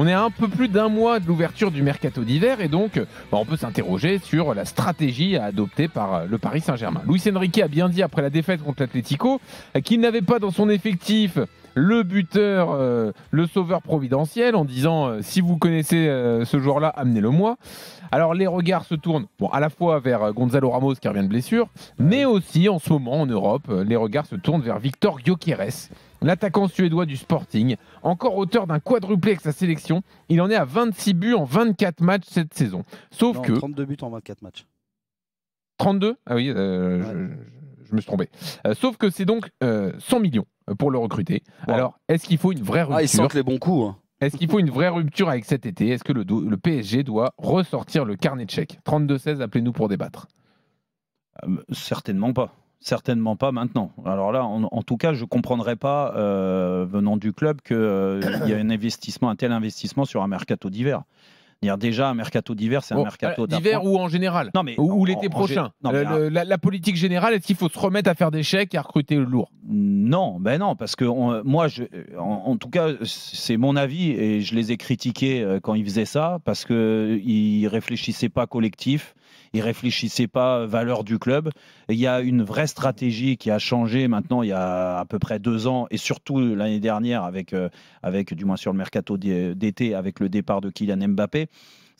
On est à un peu plus d'un mois de l'ouverture du mercato d'hiver et donc bah, on peut s'interroger sur la stratégie à adopter par euh, le Paris Saint-Germain. Luis Enrique a bien dit après la défaite contre l'Atlético euh, qu'il n'avait pas dans son effectif le buteur, euh, le sauveur providentiel, en disant euh, si vous connaissez euh, ce joueur-là, amenez-le moi. Alors les regards se tournent à la fois vers Gonzalo Ramos qui revient de blessure, mais aussi en ce moment en Europe, les regards se tournent vers Victor Gyokeres, l'attaquant suédois du Sporting, encore auteur d'un quadruplé avec sa sélection. Il en est à 26 buts en 24 matchs cette saison. Sauf que 32 buts en 24 matchs. 32 Ah oui, je je me suis trompé. Euh, sauf que c'est donc 100 euh, millions euh, pour le recruter. Alors, est-ce qu'il faut une vraie rupture Ah, ils sentent les bons coups. Hein. Est-ce qu'il faut une vraie rupture avec cet été Est-ce que le, PSG doit ressortir le carnet de chèques 32-16, appelez-nous pour débattre. certainement pas. Certainement pas maintenant. Alors là, en, tout cas, je ne comprendrais pas, venant du club, qu'il y a un investissement, un tel investissement sur un mercato d'hiver. Il y a Déjà, un mercato d'hiver, c'est un mercato d'hiver ou en général non, mais Ou, l'été prochain euh, la, politique générale, est-ce qu'il faut se remettre à faire des chèques et à recruter le lourd Non, ben non, parce que moi, en, en, tout cas, c'est mon avis et je les ai critiqués euh, quand ils faisaient ça parce qu'ils ne réfléchissaient pas collectif ils réfléchissaient pas euh, valeur du club. il y a une vraie stratégie qui a changé maintenant il y a à peu près deux ans et surtout l'année dernière avec, euh, avec du moins sur le mercato d'été avec le départ de Kylian Mbappé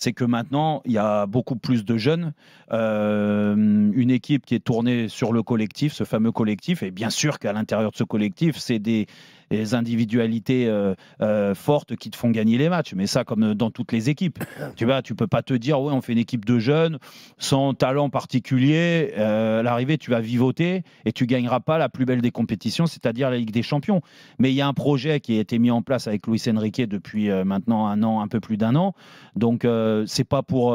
c'est que maintenant, il y a beaucoup plus de jeunes, euh, une équipe qui est tournée sur le collectif, ce fameux collectif, et bien sûr qu'à l'intérieur de ce collectif, c'est des, les individualités euh, euh, fortes qui te font gagner les matchs. Mais ça, comme dans toutes les équipes, tu vois, tu peux pas te dire ouais, on fait une équipe de jeunes sans talent particulier. Euh, l'arrivée, tu vas vivoter et tu gagneras pas la plus belle des compétitions, c'est-à-dire la Ligue des Champions. Mais il y a un projet qui a été mis en place avec Luis Enrique depuis maintenant un an, un peu plus d'un an. Donc c'est pas pour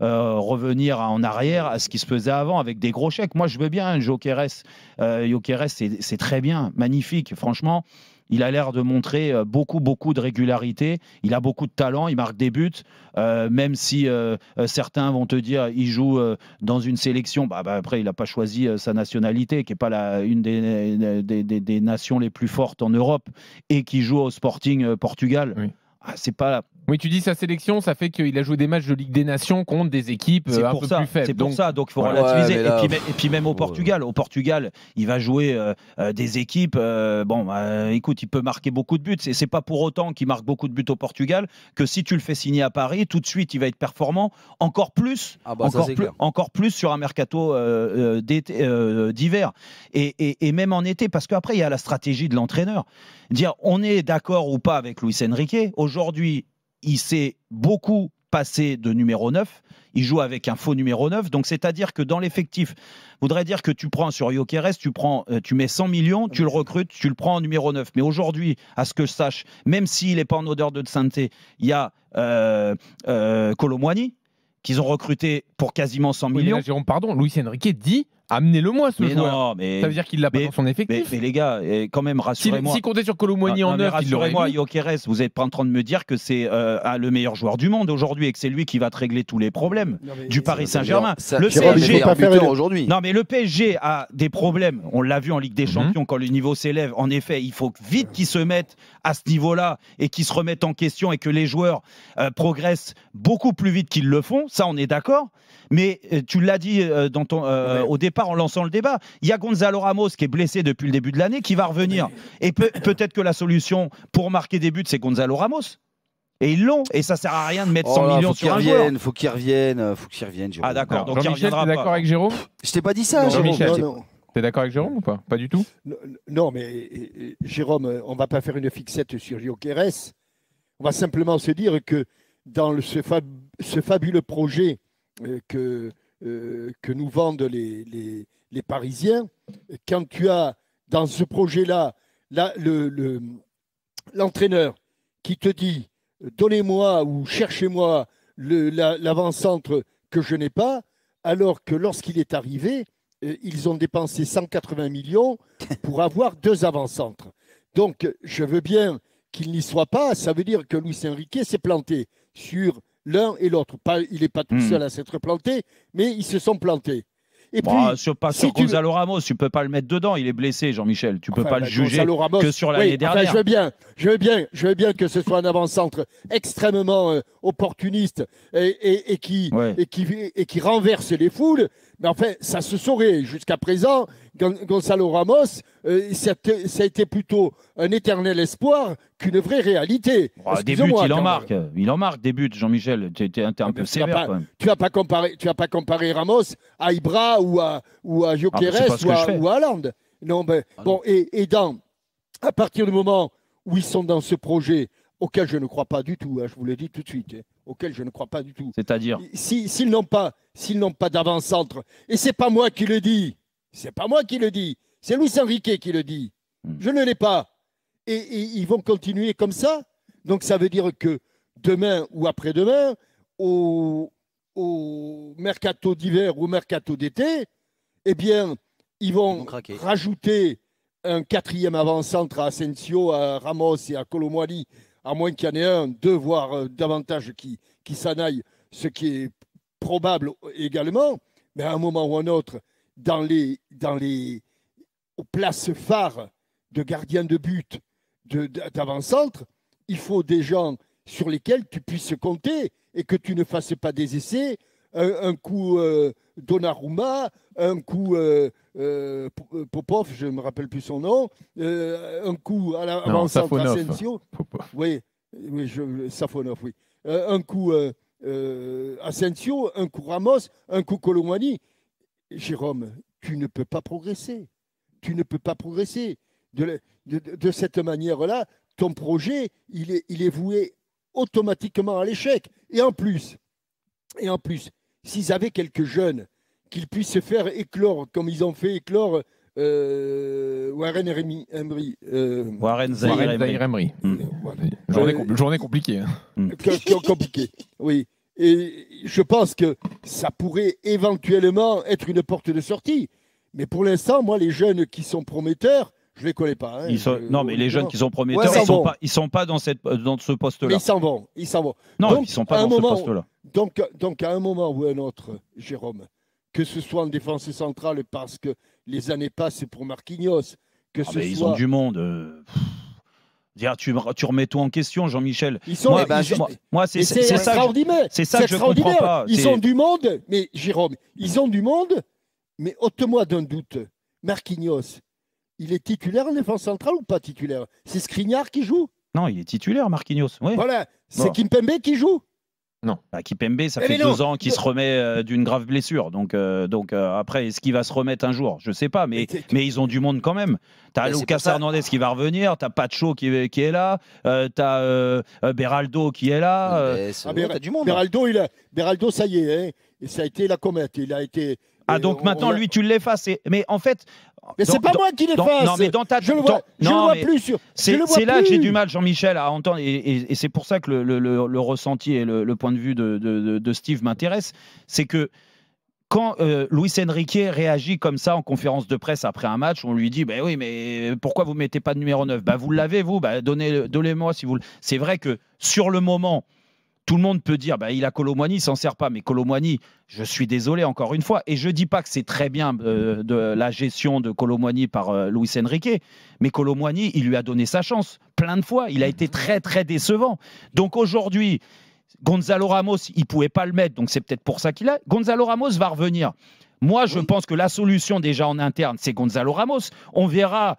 revenir en arrière à ce qui se faisait avant avec des gros chèques. Moi, je veux bien hein, Jokeres. Jokeres, c'est très bien, magnifique, franchement. Il a l'air de montrer euh, beaucoup, beaucoup de régularité. Il a beaucoup de talent, il marque des buts, euh, même si euh, certains vont te dire il joue dans une sélection. Bah, bah après, il n'a pas choisi sa nationalité, qui n'est pas la, une des, des, nations les plus fortes en Europe, et qui joue au Sporting Portugal. Ah, c'est pas oui, tu dis sa sélection, ça fait qu'il a joué des matchs de Ligue des Nations contre des équipes euh, un peu plus faibles. C'est pour ça, donc il faut relativiser. et, puis, même au euh, Portugal, au Portugal, il va jouer euh, des équipes. bon, écoute, il peut marquer beaucoup de buts. Et c'est pas pour autant qu'il marque beaucoup de buts au Portugal que si tu le fais signer à Paris, tout de suite, il va être performant. Encore plus, ah bah, encore, plus sur un mercato d'hiver et, et, même en été, parce qu'après il y a la stratégie de l'entraîneur. Dire, on est d'accord ou pas avec Luis Enrique. Aujourd'hui, il s'est beaucoup passé de numéro 9. Il joue avec un faux numéro 9. Donc, c'est-à-dire que dans l'effectif, voudrait dire que tu prends sur Yokeres, tu, prends, euh, tu mets 100 millions, tu le recrutes, tu le prends en numéro 9. Mais aujourd'hui, à ce que je sache, même s'il n'est pas en odeur de sainteté, il y a euh, euh qu'ils ont recruté pour quasiment 100 millions. pardon, Luis Enrique dit Amenez-le-moi ce ça veut dire qu'il l'a pas dans son effectif. Mais, les gars, quand même, rassurez-moi. Si, si comptez sur Colomboigny en heure, rassurez-moi, Yokeres, vous êtes pas en train de me dire que c'est euh, le meilleur joueur du monde aujourd'hui et que c'est lui qui va te régler tous les problèmes du Paris Saint-Germain. Le PSG aujourd'hui. Non, mais le PSG a des problèmes. On l'a vu en Ligue des mhm. Champions quand le niveau s'élève. En effet, il faut vite qu'ils se mettent à ce niveau-là et qu'ils se remettent en question et que les joueurs euh, progressent beaucoup plus vite qu'ils le font. Ça, on est d'accord. Mais euh, tu l'as dit au départ en lançant le débat. Il y a Gonzalo Ramos qui est blessé depuis le début de l'année, qui va revenir. Et peut-être que la solution pour marquer des buts, c'est Gonzalo Ramos. Et ils l'ont. Et ça sert à rien de mettre 100 millions sur un Il Faut qu'il revienne, euh, faut qu'il revienne, Ah d'accord, donc il reviendra pas. d'accord avec Jérôme Je t'ai pas dit ça, Jérôme. T'es d'accord avec Jérôme ou pas Pas du tout Non, mais euh, euh, Jérôme, on va pas faire une fixette sur Jokeres. On va simplement se dire que dans ce fabuleux projet que euh, que nous vendent les, Parisiens, quand tu as dans ce projet-là l'entraîneur le, qui te dit donnez-moi ou cherchez-moi l'avant-centre que je n'ai pas, alors que lorsqu'il est arrivé, euh, ils ont dépensé 180 millions pour avoir deux avant-centres. Donc, je veux bien qu'il n'y soit pas. Ça veut dire que louis Riquet s'est planté sur l'un et l'autre. il n'est pas tout hmm. seul à s'être planté, mais ils se sont plantés. Et bah, puis, sur, pas, sur Gonzalo Ramos, tu peux pas le mettre dedans, il est blessé, Jean-Michel. Tu ne peux pas bah, le juger que sur l'année dernière. je veux bien, je veux bien, je veux bien que ce soit un avant-centre extrêmement euh, opportuniste et, qui, et qui et qui renverse les foules. Mais fait, ça se saurait. Jusqu'à présent, Gonzalo Ramos, euh, ça, a été plutôt un éternel espoir qu'une vraie réalité. Ah, il en marque. Il en marque des buts, Jean-Michel. Tu un, peu ah, sévère Tu n'as pas, comparé, pas comparé Ramos à Ibra ou à, ou à Jokeres ah, ou, à, Hollande. Non, mais bon, Et, dans, à partir du moment où ils sont dans ce projet, auquel je ne crois pas du tout, hein, je vous le dis tout de suite, hein, auquel je ne crois pas du tout. C'est-à-dire S'ils n'ont pas, n'ont pas d'avant-centre, et c'est pas moi qui le dis, c'est pas moi qui le dis, c'est Luis Enrique qui le dit. Hmm. Je ne l'ai pas. Et, ils vont continuer comme ça. Donc ça veut dire que demain ou après-demain, au, mercato d'hiver ou au mercato d'été, eh bien, ils vont, rajouter un quatrième avant-centre à Asensio, à Ramos et à Colomwali à moins qu'il y en ait un, deux, voire euh, davantage qui, qui s'en aillent, ce qui est probable également, mais à un moment ou un autre, dans les, dans les places phares de gardiens de but, d'avant-centre, il faut des gens sur lesquels tu puisses compter et que tu ne fasses pas des essais, un, coup euh, Donnarumma, un coup euh, Popov, je ne me rappelle plus son nom, un coup à l'avant-centre Asensio, oui, oui. Euh, un coup euh, euh, Asensio, un coup Ramos, un coup Colomani. Jérôme, tu ne peux pas progresser. Tu ne peux pas progresser. De, de, cette manière-là, ton projet, il est, il est voué automatiquement à l'échec. Et en plus, et en plus, s'ils avaient quelques jeunes qu'ils puissent se faire éclore, comme ils ont fait éclore euh, Warren et Emery euh, Warren Zahir Warren hmm. Journée, journée, compliquée. Hein. Hmm. compliquée, oui. Et je pense que ça pourrait éventuellement être une porte de sortie. Mais pour l'instant, moi, les jeunes qui sont prometteurs, je ne les connais pas. Hein. non, mais euh, les jeunes qui sont prometteurs, ils ne sont, pas dans, ce poste-là. Ils s'en vont. Ils s'en vont. Non, ils sont pas dans ce poste-là. Donc, donc, à un moment ou à un autre, Jérôme, que ce soit en défense centrale, parce que les années passent pour Marquinhos. Que ah, ce Ils ont du monde. Euh, dire, tu, remets-toi en question, Jean-Michel. Eh ben, moi, c'est extraordinaire. C'est ça Ils ont du monde, mais Jérôme, ils ont du monde, mais ôte-moi d'un doute. Marquinhos, il est titulaire en défense centrale ou pas titulaire C'est Skriniar qui joue Non, il est titulaire, Marquinhos. Voilà, c'est Kimpembe qui joue. Non, bah, Kipembe, ça fait deux ans qu'il se remet euh, d'une grave blessure. Donc, euh, donc euh, après, est-ce qu'il va se remettre un jour Je sais pas, mais, mais, ils ont du monde quand même. as Lucas Hernandez qui va revenir, t'as Pacho qui, qui est là, tu as Beraldo qui est là. Ah, hein. Beraldo, il a... Beraldo, ça y est, hein. ça a été la comète. Il a été ah, donc maintenant, lui, tu l'effaces. Mais en fait. Mais c'est pas moi qui l'efface. Non, mais dans ta. Je le vois, je le vois plus. Sur... C'est là que j'ai du mal, Jean-Michel, à entendre. Et, c'est pour ça que le, le, ressenti et le, point de vue de, de, Steve m'intéresse. C'est que quand louis euh, Luis réagit comme ça en conférence de presse après un match, on lui dit Ben bah oui, mais pourquoi vous mettez pas de numéro 9 Bah ben, vous l'avez, vous, ben, donnez-moi si vous C'est vrai que sur le moment tout le monde peut dire, bah, il a Colomboigny, il s'en sert pas. Mais Colomboigny, je suis désolé encore une fois, et je ne dis pas que c'est très bien euh, de la gestion de Colomboigny par euh, Luis Enrique, mais Colomboigny, il lui a donné sa chance plein de fois. Il a été très très décevant. Donc aujourd'hui, Gonzalo Ramos, il pouvait pas le mettre, donc c'est peut-être pour ça qu'il a. Gonzalo Ramos va revenir. Moi, je pense que la solution déjà en interne, c'est Gonzalo Ramos. On verra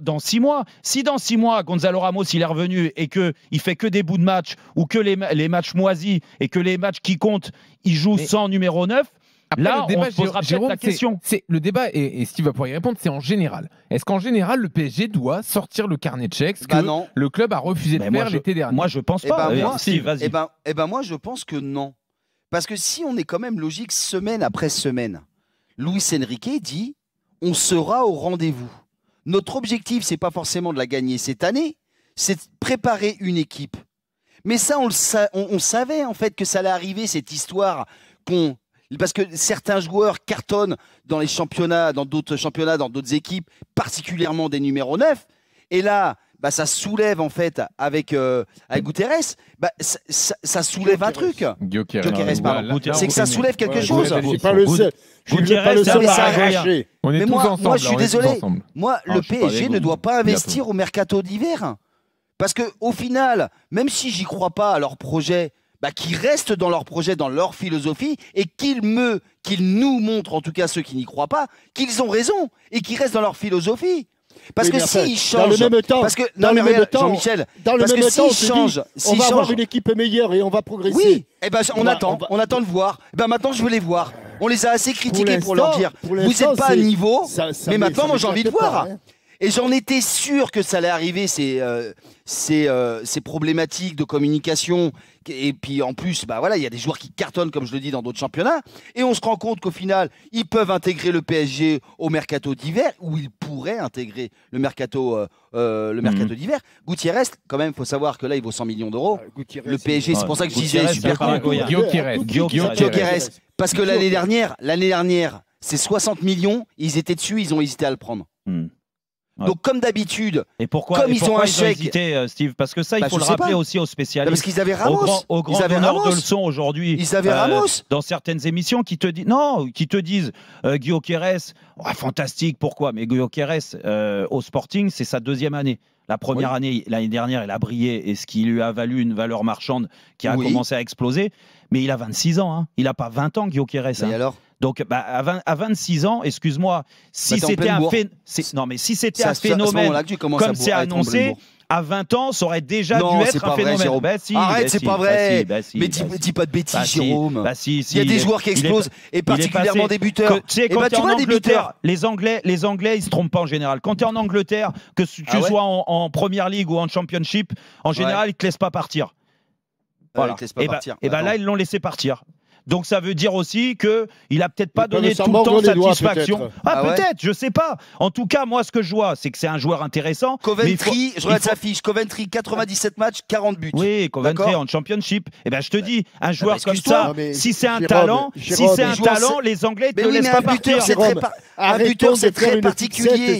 dans six mois. Si dans six mois, Gonzalo Ramos, il est revenu et qu'il fait que des bouts de match ou que les, les, matchs moisis et que les matchs qui comptent, il joue sans numéro 9, Là, on se posera la question. C'est le débat, et, Steve va pouvoir y répondre, c'est en général. Est-ce qu'en général, le PSG doit sortir le carnet de chèques bah que le club a refusé de faire l'été dernier Moi, je pense eh ben, pas. Eh ben, eh ben moi, je pense que non. Parce que si on est quand même logique semaine après semaine, Luis Enrique dit on sera au rendez-vous. Notre objectif, c'est pas forcément de la gagner cette année, c'est de préparer une équipe. Mais ça, on, savait en fait que ça allait arriver, cette histoire qu'on parce que certains joueurs cartonnent dans les championnats, dans d'autres championnats, dans d'autres équipes, particulièrement des numéros 9. Et là, bah, ça soulève en fait avec, euh, avec Guterres, bah, ça, soulève un truc. C'est que ça soulève quelque chose. Ah, je suis pas pas le seul à mais moi, moi, je suis désolé. Moi, le PSG ne doit pas investir au mercato d'hiver. Parce que au final, même si j'y crois pas à leur projet, bah, qui restent dans leur projet, dans leur philosophie, et qu'ils me, qu'ils nous montrent, en tout cas ceux qui n'y croient pas, qu'ils ont raison et qu'ils restent dans leur philosophie. Parce eh que s'ils si change. Dans le même temps. Parce que, dans le temps. Jean-Michel. Dans le même temps. change, on va avoir une équipe meilleure et on va progresser. Oui. Eh ben, on, bah, attend. on, attend de voir. ben, maintenant, je veux les voir. On les a assez critiqués pour, leur dire. vous n'êtes pas à niveau. mais maintenant, moi, j'ai envie de voir. Hein. Et j'en étais sûr que ça allait arriver, ces, euh, euh, ces, problématiques de communication. Et puis en plus, bah voilà, il y a des joueurs qui cartonnent, comme je le dis, dans d'autres championnats. Et on se rend compte qu'au final, ils peuvent intégrer le PSG au mercato d'hiver, ou ils pourraient intégrer le mercato, euh, le mhm. mercato d'hiver. Gutiérrez, quand même, il faut savoir que là, il vaut 100 millions d'euros. le PSG, c'est pour ça que je disais super cool. Parce que l'année dernière, l'année dernière, c'est 60 millions, ils étaient dessus, ils ont hésité à le prendre. Hmm. Donc comme d'habitude, et pourquoi, comme ils ont un hésité, euh, Steve, parce que ça il bah, faut le rappeler aussi aux spécialistes. parce qu'ils avaient Ramos, au grand, ils avaient Ramos. de leçon aujourd'hui. Ils avaient euh, Ramos dans certaines émissions qui te disent non, qui te disent euh, Guillaume oh, fantastique, pourquoi Mais Guillaume Quérès au Sporting, c'est sa deuxième année. La première année, l'année dernière, il a brillé et ce qui lui a valu une valeur marchande qui a commencé à exploser. Mais il a 26 ans, hein. il n'a pas 20 ans, Guillaume Quérès. Et hein. alors donc, à, bah, 26 ans, excuse-moi, si bah, c'était un, phénomène comme c'est annoncé à 20 ans, ça aurait déjà dû être un phénomène. Vrai, Arrête, c'est pas vrai. si, mais bah, dis, pas de bêtises, Jérôme. il y a des joueurs qui explosent et particulièrement des buteurs. tu les Anglais, les Anglais, ils se trompent pas en général. Quand tu es en Angleterre, que tu ah sois en, Premier première ligue ou en championship, en général, ils ils te laissent pas partir. Voilà. Pas et, eh ben, partir. et eh bah, ben, là, ils l'ont laissé partir. Donc ça veut dire aussi que il a peut-être pas donné tout le temps satisfaction. ah, ah peut-être, je sais pas. En tout cas, moi ce que je vois, c'est que c'est un joueur intéressant. Coventry, je regarde sa fiche, Coventry 97 matchs, 40 buts. Oui, Coventry en Championship. eh ben je te dis, un ah joueur bah, comme ça, si c'est un talent, si c'est un talent, les Anglais ne laissent pas Un buteur, c'est très particulier.